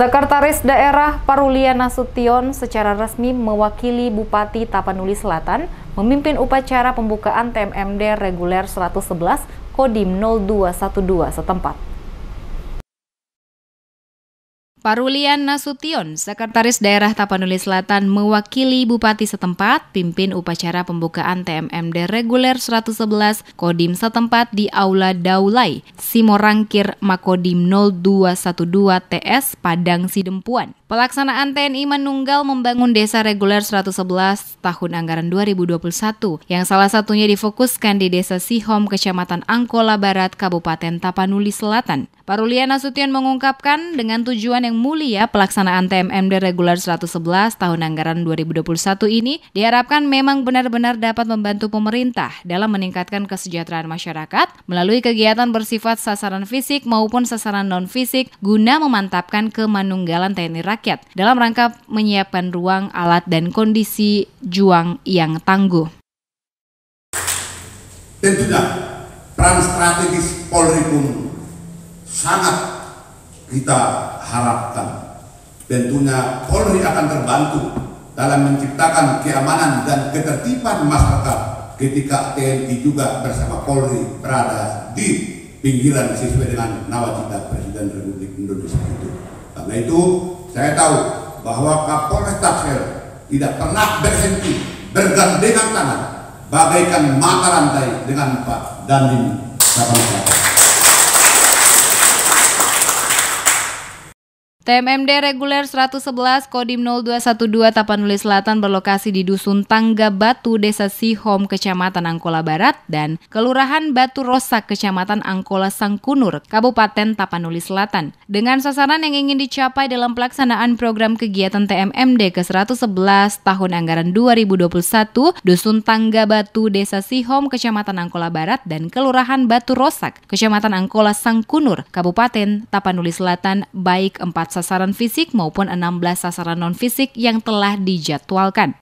Sekretaris Daerah Parulia Nasution secara resmi mewakili Bupati Tapanuli Selatan memimpin upacara pembukaan TMMD reguler 111 Kodim 0212 setempat. Parulian Nasution, Sekretaris Daerah Tapanuli Selatan mewakili Bupati setempat, pimpin upacara pembukaan TMMD Reguler 111 Kodim setempat di Aula Daulai, Simorangkir Makodim 0212 TS Padang Sidempuan. Pelaksanaan TNI menunggal membangun desa reguler 111 tahun anggaran 2021 yang salah satunya difokuskan di Desa Sihom, Kecamatan Angkola Barat, Kabupaten Tapanuli Selatan. Parulia Nasution mengungkapkan dengan tujuan yang mulia pelaksanaan TMMD reguler 111 tahun anggaran 2021 ini diharapkan memang benar-benar dapat membantu pemerintah dalam meningkatkan kesejahteraan masyarakat melalui kegiatan bersifat sasaran fisik maupun sasaran non-fisik guna memantapkan kemanunggalan TNI Rakyat rakyat dalam rangka menyiapkan ruang, alat, dan kondisi juang yang tangguh. Tentunya peran strategis Polri pun sangat kita harapkan. Tentunya Polri akan terbantu dalam menciptakan keamanan dan ketertiban masyarakat ketika TNI juga bersama Polri berada di pinggiran sesuai dengan nawacita Presiden Republik Indonesia itu. Karena itu saya tahu bahwa Kapolres Tafel tidak pernah berhenti bergandengan tangan bagaikan mata rantai dengan Pak Dandim kasih. TMMD Reguler 111 Kodim 0212 Tapanuli Selatan berlokasi di Dusun Tangga Batu, Desa Sihom, Kecamatan Angkola Barat dan Kelurahan Batu Rosak, Kecamatan Angkola Sangkunur, Kabupaten Tapanuli Selatan. Dengan sasaran yang ingin dicapai dalam pelaksanaan program kegiatan TMMD ke-111 tahun anggaran 2021, Dusun Tangga Batu, Desa Sihom, Kecamatan Angkola Barat dan Kelurahan Batu Rosak, Kecamatan Angkola Sangkunur, Kabupaten Tapanuli Selatan baik 4 sasaran fisik maupun 16 sasaran non-fisik yang telah dijadwalkan.